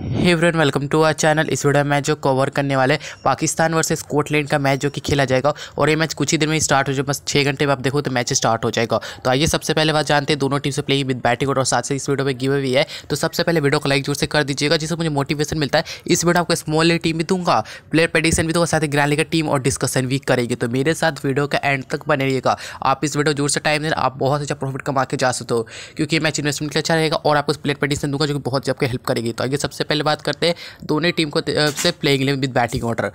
hey welcome to our channel इस video में match जो कवर करने वाले पाकिस्तान वर्सेस स्कॉटलैंड का मैच जो कि खेला जाएगा और ये मैच कुछ ही देर में स्टार्ट हो जाएगा बस छः घंटे में आप देखो तो मैच स्टार्ट हो जाएगा तो आइए सबसे पहले बात जानते हैं दोनों टीम से प्लेइंग विद बैटिंग और साथ से इस वीडियो में गिवे भी है तो सबसे पहले वीडियो को लाइक जोर से कर दीजिएगा जिससे मुझे मोटिवेशन मिलता है इस वीडियो आपको स्मॉल टीम भी दूंगा प्लेयर पेडिशन भी दूंगा साथ ही ग्रैंड का टीम और डिस्कशन भी करेगी तो मेरे साथ वीडियो का एंड तक बने रहिएगा आप इस वीडियो जोर से टाइम देना आप बहुत अच्छा प्रॉफिट कमा के जा सकते हो क्योंकि मैच इन्वेस्टमेंट अच्छा रहेगा और आपको प्लेयर प्रडिक्शन दूंगा जो कि बहुत आपकी हेल्प करेगी तो आइए सबसे सबसे पहले बात करते हैं दोनों टीम को से playing eleven with batting order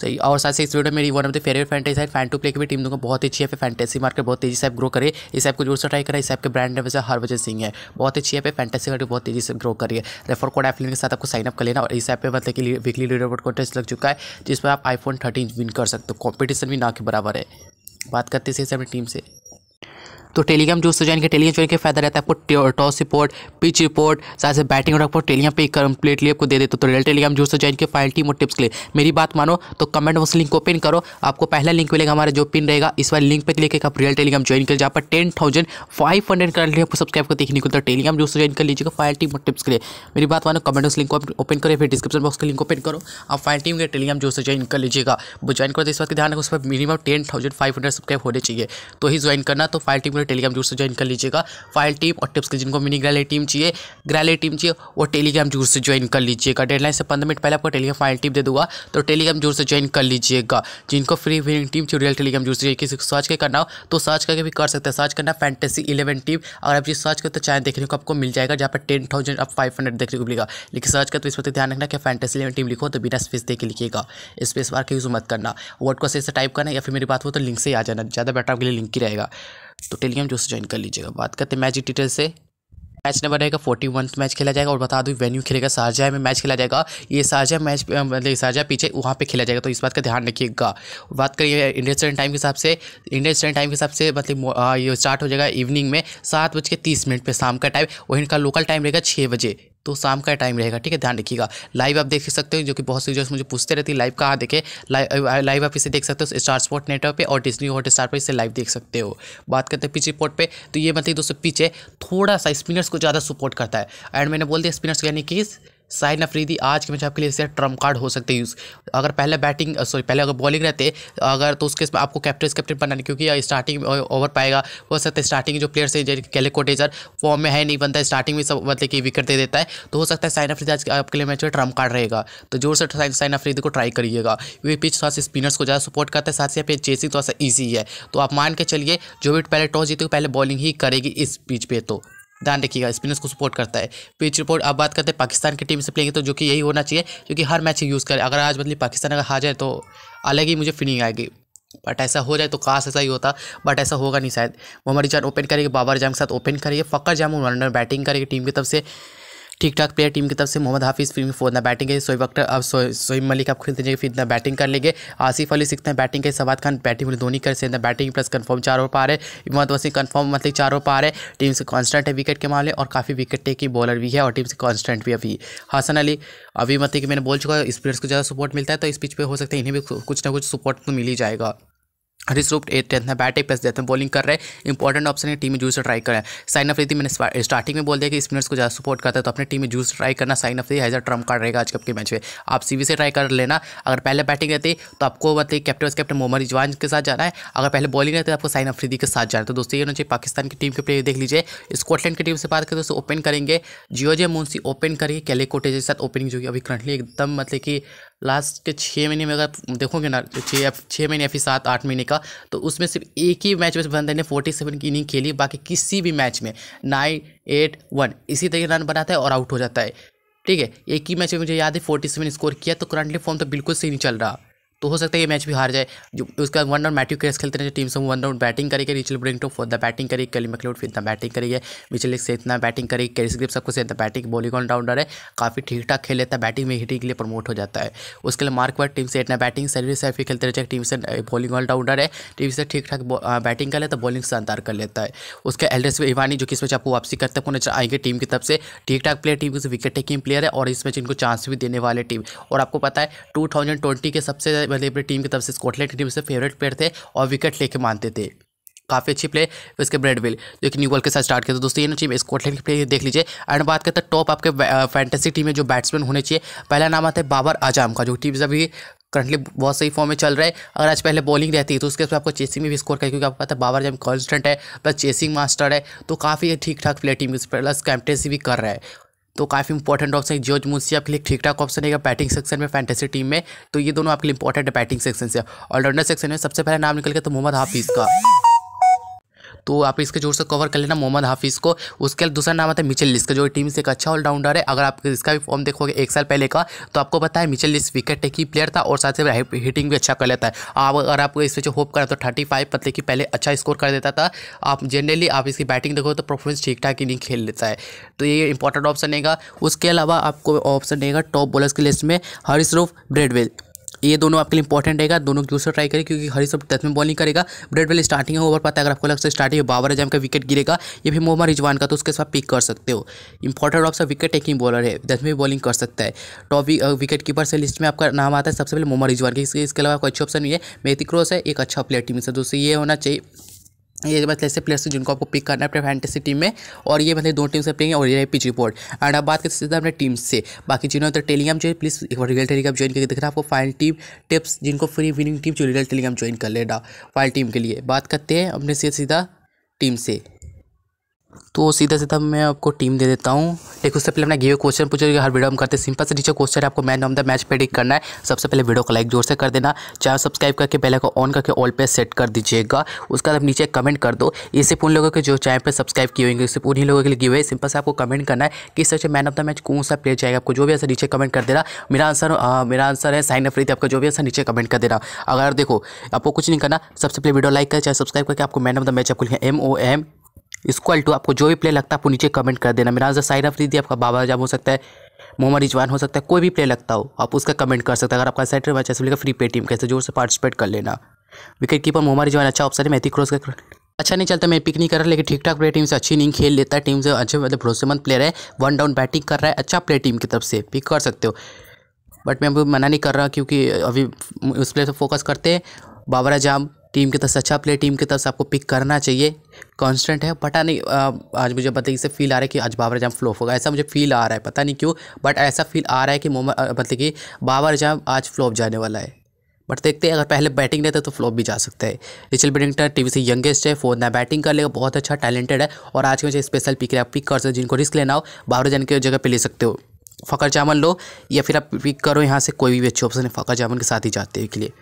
तो और साथ से इस वीडियो मेरी one of the favourite fantasy है फैन टू प्ले की भी टीम दोनों बहुत अच्छी है फैंटेसी मार्केट बहुत तेजी से आप ग्रो करे इस ऐप को जोर से ट्राई करें इस ऐप के ब्रांड हर वजह सिंह है बहुत अच्छी है फैंटेसी मार्केट बहुत तेजी से ग्रो करिए रेफर कोड एफलिन के साथ आपको साइन अप कर लेना और इस ऐप पर मतलब कि वीकली बोर्ड कॉन्टेस्ट लग चुका है जिसमें आप आईफोन थर्टीन विन कर सकते हो कॉम्पिटिशन भी ना के बराबर है बात करते हैं अपनी टीम से तो टेलीग्राम जो ज्वाइन किया टेलीग्राम ज्वाइन किया फायदा रहता है आपको टॉस रिपोर्ट पिच रिपोर्ट साथ से बैटिंग और आपको टेलीग्राम पे कंप्लीटली आपको दे देते तो रियल टेलीग्राम जो ज्वाइन किया फाइल टीम और टिप्स के लिए मेरी बात मानो तो कमेंट बॉक्स उस लिंक ओपन करो आपको पहला लिंक मिलेगा हमारा जो पिन रहेगा इस बार लिंक पर क्लिक आप रियल टेलीग्राम ज्वाइन कर जहाँ पर टेन थाउजेंड फाइव हंड्रेड कर आपको सब्सक्राइब कर देखने को तो टेलीग्राम जो ज्वाइन कर लीजिएगा फाइल टीम और टिप्स के लिए मेरी बात मानो कमेंट उस लिंक को ओपन करो फिर डिस्क्रिप्शन बॉक्स का लिंक ओपन करो आप फाइल टीम के टेलीग्राम जो ज्वाइन कर लीजिएगा वो ज्वाइन करते तो इस बात का ध्यान रखो उस पर minimum ten thousand five hundred subscribe होने चाहिए तो ही ज्वाइन करना तो फाइल टीम अपने टेलीग्राम जूर से ज्वाइन कर लीजिएगा फाइल टीम और टिप्स के जिनको मिनी ग्रैली टीम चाहिए ग्रैली टीम चाहिए वो टेलीग्राम जूर से ज्वाइन कर लीजिएगा डेडलाइन से पंद्रह मिनट पहले आपको टेलीग्राम फाइल टीम दे दूंगा तो टेलीग्राम जरूर से ज्वाइन कर लीजिएगा जिनको फ्री विनिंग टीम चाहिए रियल टेलीग्राम जरूर से किसी को सर्च के करना हो तो सर्च करके भी कर सकते हैं सर्च करना फैंटेसी इलेवन टीम अगर आप जिस सर्च करते तो चैनल देखने को आपको मिल जाएगा जहाँ पर टेन थाउजेंड आप फाइव हंड्रेड देखने को मिलेगा लेकिन सर्च करते तो इस पर ध्यान रखना कि फैंटेसी इलेवन टीम लिखो तो बिना स्पेस देख के लिखिएगा स्पेस बार के यूज़ मत करना वर्ड को सही से टाइप करना या फिर मेरी बात हो तो लिंक से ही आ जाना ज़्यादा बेटर आपके लिए लिंक ही रहेगा तो टेलीग्राम जो से ज्वाइन कर लीजिएगा बात करते हैं मैच डिटेल से मैच नंबर रहेगा फोर्टी वन मैच खेला जाएगा और बता दूँ वेन्यू खेलेगा शारजा में मैच खेला जाएगा ये शारजा मैच मतलब शारजा पीछे वहाँ पे खेला जाएगा तो इस बात का ध्यान रखिएगा बात करिए इंडियन स्टैंड टाइम के हिसाब से इंडियन स्टैंड टाइम के हिसाब से मतलब ये स्टार्ट हो जाएगा इवनिंग में सात बज के तीस मिनट पर शाम का टाइम और इनका लोकल टाइम रहेगा छः बजे तो शाम का टाइम रहेगा ठीक है ध्यान रखिएगा लाइव आप देख सकते हो जो कि बहुत सी जो मुझे पूछते रहती है लाइव कहाँ देखे लाइव लाइव आप इसे देख सकते हो स्टार स्पोर्ट नेटवर्क पे और डिजनी हॉट स्टार पर इसे लाइव देख सकते हो बात करते हैं पिच रिपोर्ट पे तो ये मतलब दोस्तों पीछे थोड़ा सा स्पिनर्स को ज़्यादा सपोर्ट करता है एंड मैंने बोल दिया स्पिनर्स यानी कि साइन अफरीदी आज के मैच आपके लिए ट्रम्प कार्ड हो सकते हैं यूज़ अगर पहले बैटिंग सॉरी पहले अगर बॉलिंग रहते अगर तो उसके इसमें आपको कैप्टन कैप्टन बनाने क्योंकि स्टार्टिंग ओवर पाएगा हो सकता है स्टार्टिंग जो प्लेयर्स हैं जैसे कैले कोटेजर फॉर्म में है नहीं बनता स्टार्टिंग में सब मतलब कि विकेट दे देता है तो हो सकता है साइन अफरीदी आज आपके लिए मैच में ट्रम्प कार्ड रहेगा तो जोर से साइन अफरीदी को ट्राई करिएगा क्योंकि पिच थोड़ा सा स्पिनर्स को ज़्यादा सपोर्ट करता है साथ ही यहाँ पे चेसिंग थोड़ा सा ईजी है तो आप मान के चलिए जो भी पहले टॉस जीते पहले बॉलिंग ही करेगी इस पिच पर तो ध्यान रखिएगा स्पिनर्स को सपोर्ट करता है पिच रिपोर्ट अब बात करते हैं पाकिस्तान की टीम से प्लेंगे तो जो कि यही होना चाहिए क्योंकि हर मैच यूज़ करें अगर आज मतलब पाकिस्तान अगर हार जाए तो अलग ही मुझे फीलिंग आएगी बट ऐसा हो जाए तो काश ऐसा ही होता बट ऐसा होगा नहीं शायद मोहम्मद रिजान ओपन करेगी बाबर जाम के साथ ओपन करेगी फ़कर जाम रनर बैटिंग करेगी टीम की तरफ से ठीक ठाक प्लेयर टीम की तरफ से मोहम्मद हाफिज़ फिर ना बैटिंग है सोएब अख्तर अब सोएब मलिक आप खेलते जाएंगे फिर इतना बैटिंग कर लेंगे आसिफ अली हैं बैटिंग के सवाद खान बैटिंग धोनी कर इतना बैटिंग प्लस कन्फर्म चार ओवर पार है मोहम्मद वसी कन्फर्म मतलब चार ओवर पार है टीम से कॉन्स्टेंट है विकेट के मामले और काफ़ी विकेट की बॉलर भी है और टीम से कॉन्स्टेंट भी अभी हसन अली अभी मतलब कि मैंने बोल चुका है स्पिनर्स को ज़्यादा सपोर्ट मिलता है तो इस पिच पर हो सकता है इन्हें भी कुछ ना कुछ सपोर्ट तो मिल ही जाएगा हरीश रूप एट टेंथ में बैटिंग प्लस देते हैं बॉलिंग कर रहे हैं इंपॉर्टेंट ऑप्शन है टीम में जूस ट्राई करें साइन अफरीदी मैंने स्टार्टिंग में बोल दिया कि स्पिनर्स को ज़्यादा सपोर्ट करता है तो अपने टीम में जूस ट्राई करना Shaheen Afridi as trump card रहेगा आज कप के मैच में आप सी से ट्राई कर लेना अगर पहले बैटिंग रहती तो आपको मतलब कैप्टन कैप्टन मोहम्मद रिजवान के साथ जाना है अगर पहले बॉलिंग रहती तो आपको साइन अफरीदी के साथ जाना है तो दोस्तों ये होना चाहिए पाकिस्तान की टीम के प्लेयर देख लीजिए स्कॉटलैंड की टीम से बात करें तो दोस्तों ओपन करेंगे जियोजे मोन्सी ओपन करेंगे कैले कोटे के साथ ओपनिंग जो कि अभी करंटली एकदम मतलब कि लास्ट के छः महीने में अगर देखोगे ना छः तो छः महीने या फिर सात आठ महीने का तो उसमें सिर्फ एक ही मैच में बंदे ने फोर्टी सेवन की इनिंग खेली बाकी किसी भी मैच में नाइन एट वन इसी तरीके रन बनाता है और आउट हो जाता है ठीक है एक ही मैच में मुझे याद है फोर्टी सेवन स्कोर किया तो करंटली फॉर्म तो बिल्कुल सही नहीं चल रहा तो हो सकता है ये मैच भी हार जाए जो उसका वन राउंड मैट्यू क्रेस खेलते रहे टीम से वन राउंड बैटिंग करेगी Richie Berrington for the batting करेगी कैली मैकलोड फिर बैटिंग करेगी मिचल से इतना बैटिंग करेगी कैरिस ग्रिप सबको से बैटिंग बॉलिंग राउंडर है काफ़ी ठीक ठाक खेल लेता है बैटिंग में हिटिंग के लिए प्रमोट हो जाता है उसके लिए मार्क वर्ड टीम से इतना बैटिंग सर्विस है फिर खेलते रहे टीम से बॉलिंग ऑल राउंडर है टीम से ठीक ठाक बैटिंग कर लेता बॉलिंग बॉलिंग शानदार कर लेता है उसके एल्ड्रेस इवानी जो कि इस मैच आपको वापसी करते हैं नजर अच्छा आएंगे टीम की तरफ से ठीक ठाक प्लेयर टीम से विकेट टेकिंग प्लेयर है और इस मैच इनको चांस भी देने वाले टीम और आपको पता है टू के सबसे मतलब अपनी टीम की तरफ से स्कॉटलैंड की टीम से फेवरेट प्लेयर थे और विकेट लेके मानते थे काफ़ी अच्छी प्ले उसके ब्रेडविल जो कि न्यूबॉल के साथ स्टार्ट किया था तो दोस्तों ये ना टीम स्कॉटलैंड की प्ले देख लीजिए एंड बात करते हैं टॉप आपके फैंटेसी टीम में जो बैट्समैन होने चाहिए पहला नाम आता है बाबर आजम का जो टीम अभी करंटली बहुत सही फॉर्म में चल रहा है अगर आज पहले बॉलिंग रहती है तो उसके आपको चेसिंग में भी स्कोर करें क्योंकि आपको पता है बाबर जब कॉन्स्टेंट है प्लस चेसिंग मास्टर है तो काफ़ी ठीक ठाक प्लेयर टीम प्लस कैप्टेंसी भी कर रहा है तो काफ़ी इंपॉर्टेंट ऑप्शन है जॉर्ज मुंशी आपके लिए ठीक ठाक ऑप्शन है बैटिंग सेक्शन में फैंटेसी टीम में तो ये दोनों आपके लिए इंपॉर्टेंट है बैटिंग सेक्शन से ऑलराउंडर सेक्शन में सबसे पहले नाम निकल गया तो मोहम्मद हाफिज़ का तो आप इसके जोर से कवर कर लेना मोहम्मद हाफिज़ को उसके दूसरा नाम आता है मिचल लिस्ट का जो टीम से एक अच्छा ऑलराउंडर है अगर आप इसका भी फॉर्म देखोगे एक साल पहले का तो आपको पता है Michael Leask wicket taking player था और साथ ही हिटिंग भी अच्छा कर लेता है आप अगर आपको इस पर जो होप करें तो थर्टी फाइव पतले की पहले अच्छा स्कोर कर देता था आप जनरली आप इसकी बैटिंग देखो तो परफॉर्मेंस ठीक ठाक ही नहीं खेल लेता है तो ये इंपॉर्टेंट ऑप्शन रहेगा उसके अलावा आपको ऑप्शन रहेगा टॉप बॉलर्स की लिस्ट में हरीश ब्रेडवेल ये दोनों आपके लिए इंपॉर्टेंट रहेगा दोनों से ट्राई करें क्योंकि हरी सब टेस्ट में बॉलिंग करेगा ब्रेड वेल स्टार्टिंग है ओवर पता है अगर आपको लग से स्टार्टिंग बाबर एजाम का विकेट गिरेगा ये भी मोहम्मद रिजवान का तो उसके साथ पिक कर सकते हो इंपॉर्टेंट आपका विकेट टेकिंग बॉलर है दस में बॉलिंग कर सकता है टॉप विकेट कीपर से लिस्ट में आपका नाम आता है सबसे पहले मोहम्मद रिजवान की इसके अलावा कोई अच्छी ऑप्शन नहीं है मेथिक्रोस है एक अच्छा प्लेयर टीम से दोस्तों ये होना चाहिए ये मतलब ऐसे प्लेयर्स हैं जिनको आपको पिक करना है अपने फैंटेसी टीम में और ये मतलब दो टीम से प्लेंगे और ये पिच रिपोर्ट एंड अब बात करते सीधा अपने टीम से बाकी जिन्होंने तो टेलीग्राम जॉइन प्लीज़ एक बार रियल टेलीग्राम ज्वाइन करके देखना आपको फाइनल टीम टिप्स जिनको फ्री विनिंग टीम जो रियल टेलीग्राम ज्वाइन कर लेना फाइनल टीम के लिए बात करते हैं अपने सीधे सीधा टीम से तो सीधा सीधा मैं आपको टीम दे देता हूँ लेकिन उससे पहले अपना गेम क्वेश्चन पूछेगा हर वीडियो हम करते हैं सिंपल से नीचे क्वेश्चन है आपको man of the match predict करना है सबसे पहले वीडियो को लाइक जोर से कर देना चैनल सब्सक्राइब करके बेल को ऑन करके ऑल पे सेट कर दीजिएगा उसके बाद आप नीचे कमेंट कर दो ये सिर्फ उन लोगों के जो चैनल पर सब्सक्राइब किए होंगे सिर्फ उन्हीं लोगों के लिए गिवे सिंपल से आपको कमेंट करना है कि sir man of the match कौन सा प्लेयर चाहिए आपको जो भी ऐसा नीचे कमेंट कर देना मेरा आंसर मेरा आंसर है साइन अफरीद आपका जो भी ऐसा नीचे कमेंट कर देना अगर देखो आपको कुछ नहीं करना सबसे पहले वीडियो लाइक कर चाहे सब्सक्राइब करके आपको मैन ऑफ द मैच आपको लिखा M O M is equal to आपको जो भी प्ले लगता है आपको नीचे कमेंट कर देना मेरा आंसर अफरीदी आपका बाबा जाम हो सकता है मोहम्मद रिजवान हो सकता है कोई भी प्ले लगता हो आप उसका कमेंट कर सकते हैं अगर आपका सेटर मैच ऐसे फ्री पे टीम कैसे जोर से पार्टिसिपेट कर लेना विकेट कीपर मोहम्मद रिजवान अच्छा ऑप्शन है मैथी क्रॉस का अच्छा नहीं चलता मैं पिक नहीं कर रहा लेकिन ठीक ठाक प्लेयर टीम से अच्छी नहीं खेल लेता टीम से अच्छे मतलब भरोसेमंद प्लेयर है वन डाउन बैटिंग कर रहा है अच्छा प्ले टीम की तरफ से पिक कर सकते हो बट मैं अभी मना नहीं कर रहा क्योंकि अभी उस प्लेयर पर फोकस करते हैं बाबरा जाम टीम की तरफ से अच्छा प्लेयर टीम की तरफ से आपको पिक करना चाहिए कांस्टेंट है पता नहीं आज मुझे बताइए इससे फील आ रहा है कि आज बाबर जाम फ्लॉप होगा ऐसा मुझे फील आ रहा है पता नहीं क्यों बट ऐसा फील आ रहा है कि मतलब कि बाबर जाम आज फ्लॉप जाने वाला है बट देखते हैं अगर पहले बैटिंग रहते तो फ्लॉप भी जा सकता है रिचल बेडिंगटन टीवी से यंगेस्ट है फोन ना बैटिंग कर लेगा बहुत अच्छा टैलेंटेड है और आज के मुझे स्पेशल पिक आप पिक कर सकते हो जिनको रिस्क लेना हो बाबर जान की जगह पर ले सकते हो फ़कर जामन लो या फिर आप पिक करो यहाँ से कोई भी अच्छी ऑप्शन है फ़कर जामन के साथ ही जाते हैं के लिए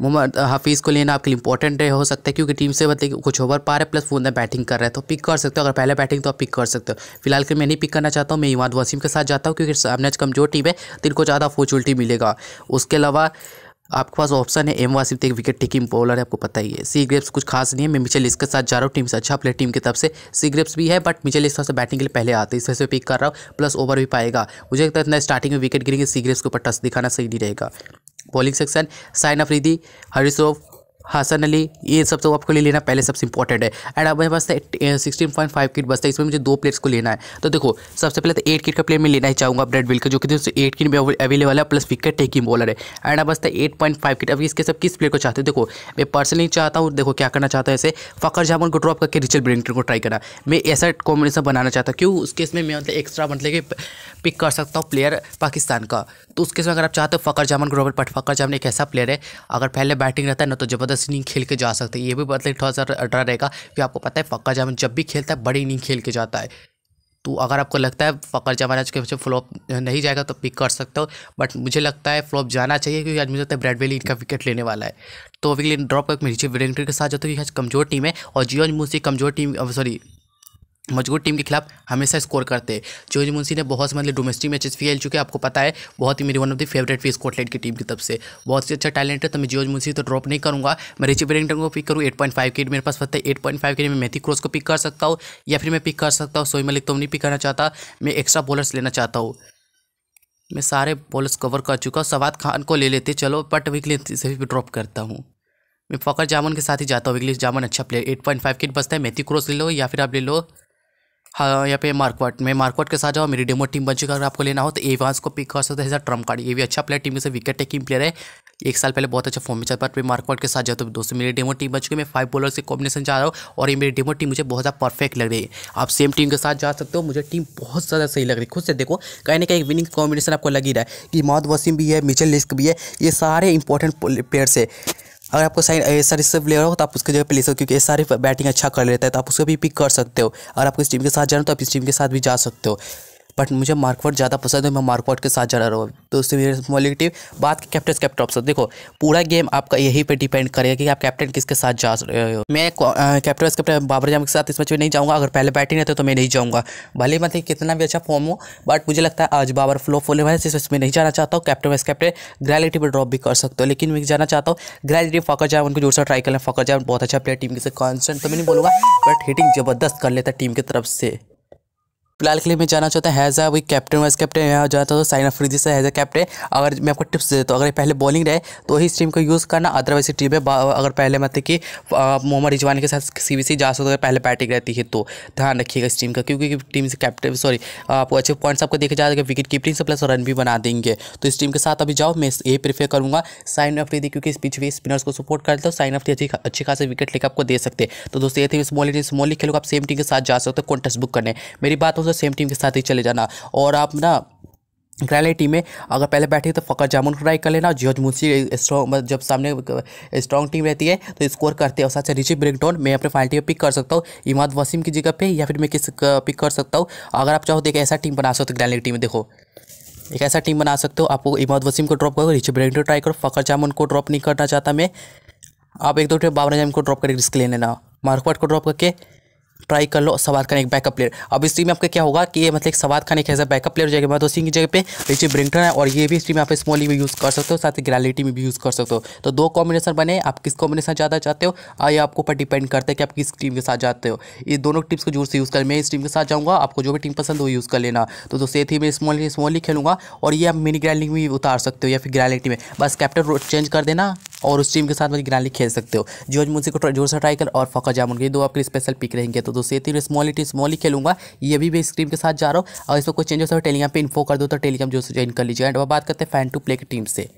मोहम्मद हफीज़ को लेना आपके लिए इंपॉर्टेंट हो सकता है क्योंकि टीम से बदले मतलब कुछ ओवर पा रहे प्लस वो अंदर बैटिंग कर रहे हैं तो पिक कर सकते हो अगर पहले बैटिंग तो आप पिक कर सकते हो फिलहाल के मैं नहीं पिक करना चाहता हूँ मैं इमाद वसीम के साथ जाता हूँ क्योंकि सामने कमजोर टीम है तो इनको ज़्यादा अपॉर्चुनिटी मिलेगा उसके अलावा आपके पास ऑप्शन है एम वासिफ तो एक विकेट टेकिंग बॉलर है आपको पता ही है सी ग्रेप्स कुछ खास नहीं है मैं मिचल इसके साथ जा रहा हूँ टीम से अच्छा प्लेयर टीम की तरफ से सी ग्रेप्स भी है बट मिचल इस तरह से बैटिंग के लिए पहले आते हैं इस तरह से पिक कर रहा हूँ प्लस ओवर भी पाएगा मुझे लगता है इतना स्टार्टिंग में विकेट गिरेंगे सी ग्रेप्स के ऊपर टच दिखाना सही नहीं रहेगा पोलिंग सेक्शन साइन अफरीदी हरीशोफ हसन हाँ, अली ये सब तो आपको ले लेना पहले सबसे इंपॉर्टेंट है एंड अब मेरे पास सिक्सटीन पॉइंट फाइव किट बसता है इसमें मुझे दो प्लेट्स को लेना है तो देखो सबसे पहले तो एट किट का प्लेयर मैं लेना ही चाहूँगा ब्रेड बिल का जो कि दोस्तों एट किट में अवेलेबल है प्लस विकेट टेकिंग बॉलर है एंड अब बसता है एट पॉइंट फाइव किट अब इसके सब किस प्लेयर को चाहते हो देखो मैं पर्सनली चाहता हूँ देखो क्या करना चाहता है ऐसे फ़खर जामन को ड्रॉप करके रिचल ब्रिंगटन को ट्राई करना मैं ऐसा कॉम्बिनेशन बनाना चाहता हूँ क्यों उसके इसमें मैं मतलब एक्स्ट्रा मतलब कि पिक कर सकता हूँ प्लेयर पाकिस्तान का तो उसके इसमें अगर आप चाहते हो फ़खर जामन को ड्रॉप पट फ़खर जामन एक ऐसा प्लेयर है अगर पहले बैटिंग रहता है ना तो जबरदस्त से इनिंग खेल के जा सकते हैं ये भी मतलब थोड़ा सा डर रहेगा कि आपको पता है फक्का जामन जब भी खेलता है बड़ी इनिंग खेल के जाता है तो अगर आपको लगता है फ़कर जमान आज के पीछे फ्लॉप नहीं जाएगा तो पिक कर सकते हो बट मुझे लगता है फ्लॉप जाना चाहिए क्योंकि आज मुझे लगता है ब्रैड वेली इनका विकेट लेने वाला है तो अभी के ड्रॉप एक रिची वेलिंगटन के साथ जाते हैं आज कमजोर टीम है और जियो मुझसे कमजोर टीम सॉरी मजबूत टीम के खिलाफ हमेशा स्कोर करते हैं जोज मुंशी ने बहुत से मतलब डोमेस्टिक मैचेस भी खेल चुके हैं आपको पता है बहुत ही मेरी वन ऑफ द फेवरेट भी स्कॉटलैंड की टीम की तरफ से बहुत ही अच्छा टैलेंट है तो मैं जोज मुंशी तो ड्रॉप नहीं करूँगा मैं रिची बेरिंगटन को पिक करूँ एट पॉइंट फाइव किट मेरे पास पता है एट पॉइंट फाइव किट मैं मेथी क्रॉस को पिक कर सकता हूँ या फिर मैं पिक कर सकता हूँ सोई मलिक तो नहीं पिक करना चाहता मैं एक्स्ट्रा बॉलर्स लेना चाहता हूँ मैं सारे बॉलर्स कवर कर चुका हूँ सवाद खान को ले लेते चलो बट विकली से भी ड्रॉप करता हूँ मैं फकर जामन के साथ ही जाता हूँ विकली जामन अच्छा player eight point five credit बसता है मेथी क्रॉस ले लो या फिर आप ले लो हाँ यहाँ पे मार्कवाट में मार्कवाट के साथ जाओ मेरी डेमो टीम बन चुकी है अगर आपको लेना हो तो एवांस को पिक कर सकते हैं ट्रम ट्रम्प कार्ड ये भी अच्छा प्लेयर टीम में से विकेट टेकिंग प्लेयर है एक साल पहले बहुत अच्छा फॉर्म में चल पर मैं मार्कवाट के साथ जाओ तो दोस्तों मेरी डेमो टीम बन चुकी है मैं फाइव बॉलर से कॉम्बिनेशन जा रहा हूँ और ये मेरी डेमो टीम मुझे बहुत ज़्यादा परफेक्ट लग रही है आप सेम टीम के साथ जा सकते हो मुझे टीम बहुत ज़्यादा सही लग रही है खुद से देखो कहीं ना कहीं विनिंग कॉम्बिनेशन आपको लग ही रहा है कि मोहम्मद वसीम भी है मिचल लिस्क भी है ये सारे इंपॉर्टेंट प्लेयर्स है अगर आपको साइड ऐसा रिसर्व प्लेयर हो तो आप उसके जगह पे ले सकते हो क्योंकि एस बैटिंग अच्छा कर लेता है तो आप उसको भी पिक कर सकते हो अगर आपको इस टीम के साथ जाना तो आप इस टीम के साथ भी जा सकते हो बट मुझे मार्कवर्ट ज़्यादा पसंद है मैं मार्कवर्ट के साथ रहा हूँ तो मेरे मॉलिटिव बात की कैप्टन कैप्टन ऑप्शन देखो पूरा गेम आपका यही पे डिपेंड करेगा कि आप कैप्टन किसके साथ जा रहे हो मैं कैप्टन कैप्टन बाबर जाम के साथ इस मैच में नहीं जाऊँगा अगर पहले बैटिंग रहते तो, तो मैं नहीं जाऊँगा भले मतलब कितना भी अच्छा फॉर्म हो बट मुझे लगता है आज बाबर फ्लो होने है इस में नहीं जाना चाहता हूँ कैप्टन वाइस कैप्टन ग्रैलिटी पर ड्रॉप भी कर सकते हो लेकिन मैं जाना चाहता हूँ ग्रैलिटी फकर जाए उनको जोर से ट्राई कर लें फकर जाए बहुत अच्छा प्लेयर टीम के से कॉन्सेंट तो मैं नहीं बोलूँगा बट हिटिंग जबरदस्त कर लेता टीम की तरफ से फिलहाल के लिए मैं जाना चाहता हूँ हैज़ अ वही कैप्टन वाइस कैप्टन यहाँ जाता हूँ तो साइन ऑफ फ्रीजी से एज अ कैप्टन अगर मैं आपको टिप्स देता हूँ अगर पहले बॉलिंग रहे तो ही इस टीम को यूज़ करना अदरवाइज टीम में अगर पहले मतलब कि मोहम्मद रिजवान के साथ सी बी सी जा सकते पहले बैटिंग रहती है तो ध्यान रखिएगा इस टीम का क्योंकि टीम से कैप्टन सॉरी आपको अच्छे पॉइंट्स आपको देखे जाएगा विकेट कीपिंग से प्लस रन भी बना देंगे तो इस टीम के साथ अभी जाओ मैं यही प्रीफेयर करूँगा साइन ऑफ फ्रीदी क्योंकि इस पिच भी स्पिनर्स को सपोर्ट करते हो साइन ऑफ अच्छी अच्छी खासी विकेट लेकर आपको दे सकते तो दोस्तों ये थी स्मॉल स्मॉल खेलो आप सेम टीम के साथ जा सकते हो कॉन्टेस्ट बुक करने मेरी बात हो होगा सेम टीम के साथ ही चले जाना और आप ना ग्रैली टीम में अगर पहले बैठे तो फ़कर जामुन ट्राई कर लेना जॉर्ज मुंशी स्ट्रॉन्ग जब सामने स्ट्रॉन्ग टीम रहती है तो स्कोर करते हैं और साथ ही रिचि ब्रेक डाउन मैं अपने फाइनल टीम पिक कर सकता हूँ इमाद वसीम की जगह पे या फिर मैं किस पिक कर सकता हूँ अगर आप चाहो तो एक ऐसा टीम बना सकते हो ग्रैली टीम में देखो एक ऐसा टीम बना सकते हो आपको इमाद वसीम को ड्रॉप करो रिचि ब्रेक डाउन ट्राई करो फ़कर जामुन को ड्रॉप नहीं करना चाहता मैं आप एक दो टीम बाबरा जाम को ड्रॉप करके रिस्क ले लेना मार्कवाट को ड्रॉप करके ट्राई कर लो सवाद खान एक बैकअप प्लेयर अब इस टीम में आपका क्या होगा कि ये मतलब एक सवाद खान एक ऐसा बैकअप प्लेयर जगह मधो सिंह की जगह पे पीछे ब्रिंटन है और ये भी इस टीम में आप स्मॉली में यूज़ कर सकते हो साथ ही ग्रैलिटी में भी यूज़ कर सकते हो तो दो कॉम्बिनेशन बने आप किस कॉम्बिनेशन ज़्यादा चाहते हो ये आपके ऊपर डिपेंड करता है कि आप किस टीम के साथ जाते हो ये दोनों टीम्स को जोर से यूज़ कर मैं इस टीम के साथ जाऊँगा आपको जो भी टीम पसंद हो यूज़ कर लेना तो दोस्तों ये थी मैं स्मॉली स्मॉली खेलूँगा और ये आप मिनी ग्रैलिंग में उतार सकते हो या फिर ग्रैलिटी में बस कैप्टन चेंज कर देना और उस टीम के साथ मुझे ग्रैंडली खेल सकते हो जॉर्ज मुंसी को जोर से ट्राई कर और फका जामुन ये दो आपके स्पेशल पिक रहेंगे तो दोस्तों ये स्मॉली ही स्मॉली ही खेलूंगा ये भी मैं टीम के साथ जा रहा हूँ और इसमें कोई चेंजेस हो टेलीग्राम पर इन्फो कर दो तो टेलीग्राम जो ज्वाइन कर लीजिए एंड बात करते हैं फैन टू प्ले की टीम से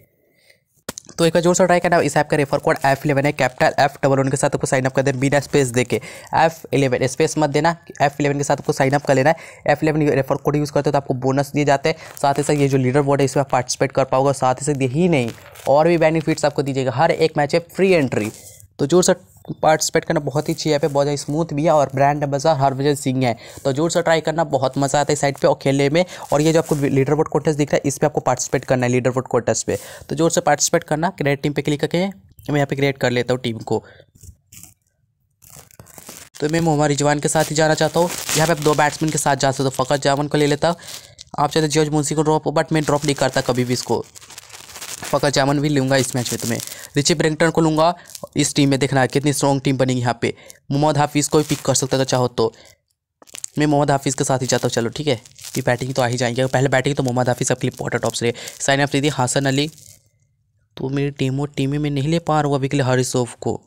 तो एक जोर से ट्राई करना इस ऐप का रेफर कोड एफ इलेवन है कैपिटल एफ डबल वन के साथ आपको साइनअप कर देना बिना स्पेस देके एफ इलेवन स्पेस मत देना एफ इलेवन के साथ आपको साइनअप कर लेना है F eleven refer code use करते हो तो आपको बोनस दिए जाते हैं साथ ही साथ ये जो लीडर बोर्ड है इसमें आप पार्टिसिपेट कर पाओगे साथ ही साथ यही नहीं और भी बेनिफिट्स आपको दीजिएगा हर एक मैच है फ्री एंट्री तो जोर से पार्टिसिपेट करना बहुत ही अच्छी ऐप है बहुत ही स्मूथ भी है और ब्रांड एम्बेसडर हरभजन सिंह है तो जोर से ट्राई करना बहुत मज़ा आता है साइड पर और खेलने में और ये जो आपको लीडर बोर्ड कॉन्टेस्ट दिख रहा है इस पर आपको पार्टिसिपेट करना है लीडर बोर्ड कॉन्टेस्ट पे तो जोर से पार्टिसिपेट करना क्रिएट टीम पर क्लिक करके मैं यहाँ पे क्रिएट कर लेता हूँ टीम को तो मैं मोहम्मद रिजवान के साथ ही जाना चाहता हूँ यहाँ पे आप दो बैट्समैन के साथ जा सकते हो तो फकत जावन को ले लेता आप चाहते तो जॉर्ज मुंशी को ड्रॉप हो बट मैं ड्रॉप नहीं करता कभी भी इसको फकत जामन भी लूँगा इस मैच में तुम्हें रिची ब्रिंगटन को लूँगा इस टीम में देखना है कितनी स्ट्रॉन्ग टीम बनेगी यहाँ पे मोहम्मद हाफिज़ को भी पिक कर सकता था चाहो तो मैं मोहम्मद हाफिज़ के साथ ही जाता हूँ चलो ठीक है ये बैटिंग तो आ ही जाएंगे पहले बैटिंग तो मोहम्मद हाफिज़ अपनी लिए इंपॉर्टेंट ऑप्शन है साइन अप दीदी हासन अली तो मेरी टीमों टीमें में नहीं ले पा रहा हूँ अभी के लिए हरिसोफ को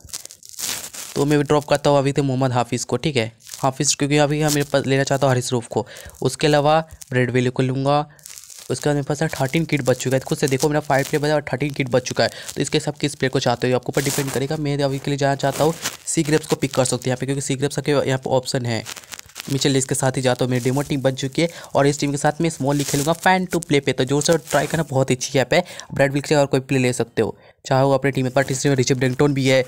तो मैं भी ड्रॉप करता हूँ अभी तो मोहम्मद हाफिज़ को ठीक है हाफिज़ क्योंकि अभी हमें लेना चाहता हूँ हरिसरूफ को उसके अलावा ब्रेड वेली को लूँगा उसके बाद मेरे पास थर्टीन किट बच चुका है खुद से देखो मेरा फाइव प्लेयर बचा और थर्टीन किट बच चुका है तो इसके सब किस प्लेयर को चाहते हो आपको ऊपर डिपेंड करेगा मैं अभी के लिए जाना चाहता हूँ सी ग्रेप्स को पिक कर सकते हैं यहाँ पे क्योंकि सी ग्रेप्स का यहाँ पर ऑप्शन है मैं चलिए इसके साथ ही जाता हूँ मेरी डेमो टीम बन चुकी है और इस टीम के साथ मैं स्मॉल खेलूंगा फैन टू प्ले पे तो जोर से ट्राई करना बहुत अच्छी ऐप है ब्रेड विल और कोई प्ले ले सकते हो चाहे वो अपनी टीम में पार्टी में ऋषभ डेंगटोन भी है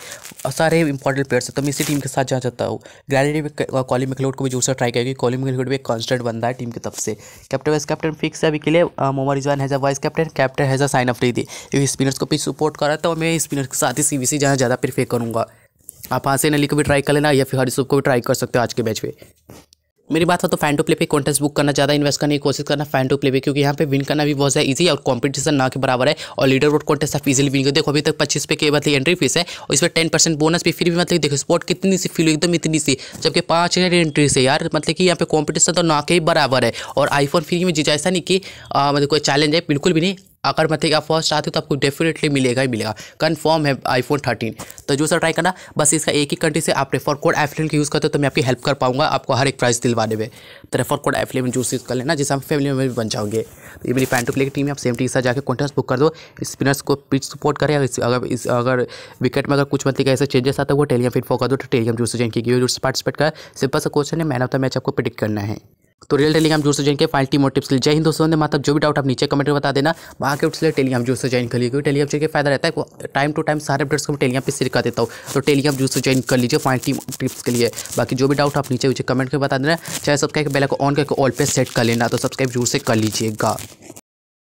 सारे इंपॉर्टेंट प्लेयर्स हैं तो मैं इसी टीम के साथ जाना चाहता हूँ ग्लैरिटी में कॉलिंग मैकलोड को भी जोर से ट्राई करेगी कॉलिंग मेकलोड भी एक कॉन्स्टेंट बंदा है टीम की तरफ से कैप्टन वाइस कैप्टन फिक्स है अभी के लिए Mohammad Rizwan as a vice captain captain as a Shaheen Afridi क्योंकि स्पिनर्स को भी सपोर्ट कर रहा था और मैं स्पिनर के साथ ही सी बी सी जहाँ ज़्यादा प्रीफेयर करूँगा आप हाँ से नली को भी ट्राई कर लेना या फिर हरिसूफ को भी ट्राई कर सकते हो आज के मैच में मेरी बात है तो फैन टू प्ले पे कॉन्टेस्ट बुक करना ज़्यादा इन्वेस्ट करने की कोशिश करना फैन टू प्ले पे क्योंकि यहाँ पे विन करना भी बहुत ज़्यादा ईजी है और कंपटीशन ना के बराबर है और लीडर बोर्ड कॉन्टेस्ट आप इजीली विन कर देखो अभी तक पच्चीस पे के मतलब एंट्री फीस है और इस पर टेन परसेंट बोनस भी फिर भी मतलब देखो स्पॉट कितनी सी फील एकदम इतनी सी जबकि पाँच हज़ार एंट्री से यार मतलब कि यहाँ पे कॉम्पिटिशन तो ना के ही बराबर है और आईफोन फ्री में जैसा नहीं कि मतलब कोई चैलेंज है बिल्कुल भी नहीं अगर मैं थी फर्स्ट आती हो तो आपको डेफिनेटली मिलेगा ही मिलेगा कन्फर्म है आईफोन थर्टीन तो जो सर ट्राई करना बस इसका एक ही कंट्री से आप रेफर कोड एफिलेट का यूज़ करते हो तो मैं आपकी हेल्प कर पाऊंगा आपको हर एक प्राइस दिलवाने में तो refer code F eleven just use कर लेना जिससे हम फैमिली में भी बन जाओगे तो ये मेरी पैंटू प्ले की टीम है आप सेम टी जाकर कॉन्टेस्ट बुक कर दो स्पिनर्स को पिच सपोर्ट करें अगर इस अगर विकेट में अगर कुछ मतलब ऐसे चेंजेस आता है वो टेलीग्राम फिट फो कर दो तो टेलीग्राम जूस ज्वाइन की पार्टिसिपेट कर सिंपल सा क्वेश्चन है मैन ऑफ द मैच आपको प्रिडिक्ट करना है तो रियल टेलीग्राम जोर से जॉइन के फाइल टीम और टिप्स के लिए जय हिंद दोस्तों ने मतलब जो भी डाउट आप नीचे कमेंट में बता देना बाकी के लिए टेलीग्राम जोर से जॉइन कर लीजिए टेलीग्राम जो फायदा रहता है टाइम टू टाइम सारे अपडेट्स को टेलीग्राम पर शेयर कर देता हूँ तो टेलीग्राम जोर से जॉइन कर लीजिए फाइल टीम टिप्स के लिए बाकी जो भी डाउट आप नीचे नीचे कमेंट में बता देना चाहे सब्सक्राइब बेल को ऑन करके ऑल पे सेट कर लेना तो सब्सक्राइब जोर से कर लीजिएगा